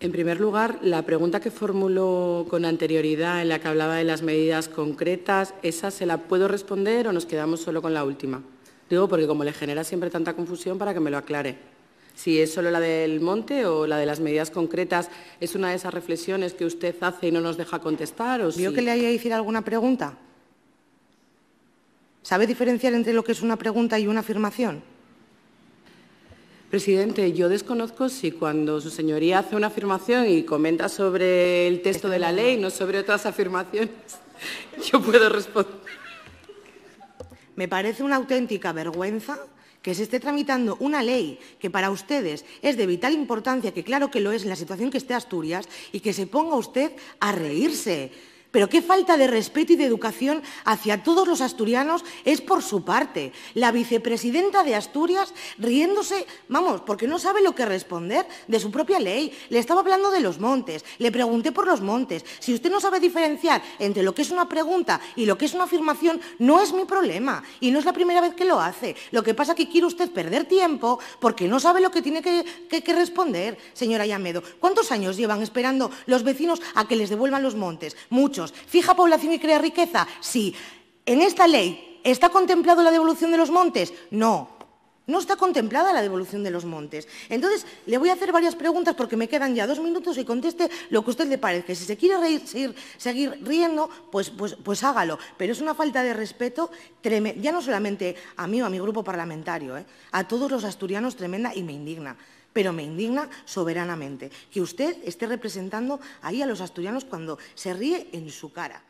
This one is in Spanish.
En primer lugar, la pregunta que formuló con anterioridad, en la que hablaba de las medidas concretas, ¿esa se la puedo responder o nos quedamos solo con la última? Digo, porque como le genera siempre tanta confusión, para que me lo aclare. Si es solo la del monte o la de las medidas concretas, ¿es una de esas reflexiones que usted hace y no nos deja contestar? O ¿Vio que le haya decir alguna pregunta? ¿Sabe diferenciar entre lo que es una pregunta y una afirmación? Presidente, yo desconozco si cuando su señoría hace una afirmación y comenta sobre el texto de la ley, no sobre otras afirmaciones, yo puedo responder. Me parece una auténtica vergüenza que se esté tramitando una ley que para ustedes es de vital importancia, que claro que lo es en la situación que esté Asturias, y que se ponga usted a reírse. Pero qué falta de respeto y de educación hacia todos los asturianos es por su parte. La vicepresidenta de Asturias riéndose, vamos, porque no sabe lo que responder de su propia ley. Le estaba hablando de los montes, le pregunté por los montes. Si usted no sabe diferenciar entre lo que es una pregunta y lo que es una afirmación, no es mi problema. Y no es la primera vez que lo hace. Lo que pasa es que quiere usted perder tiempo porque no sabe lo que tiene que, responder, señora Yamedo. ¿Cuántos años llevan esperando los vecinos a que les devuelvan los montes? Muchos ¿Fija población y crea riqueza? Sí. ¿En esta ley está contemplado la devolución de los montes? No. No está contemplada la devolución de los montes. Entonces, le voy a hacer varias preguntas porque me quedan ya dos minutos y conteste lo que usted le parezca. Si se quiere seguir, riendo, pues, pues, pues hágalo. Pero es una falta de respeto tremenda, ya no solamente a mí o a mi grupo parlamentario, ¿eh? a todos los asturianos tremenda y me indigna pero me indigna soberanamente que usted esté representando ahí a los asturianos cuando se ríe en su cara.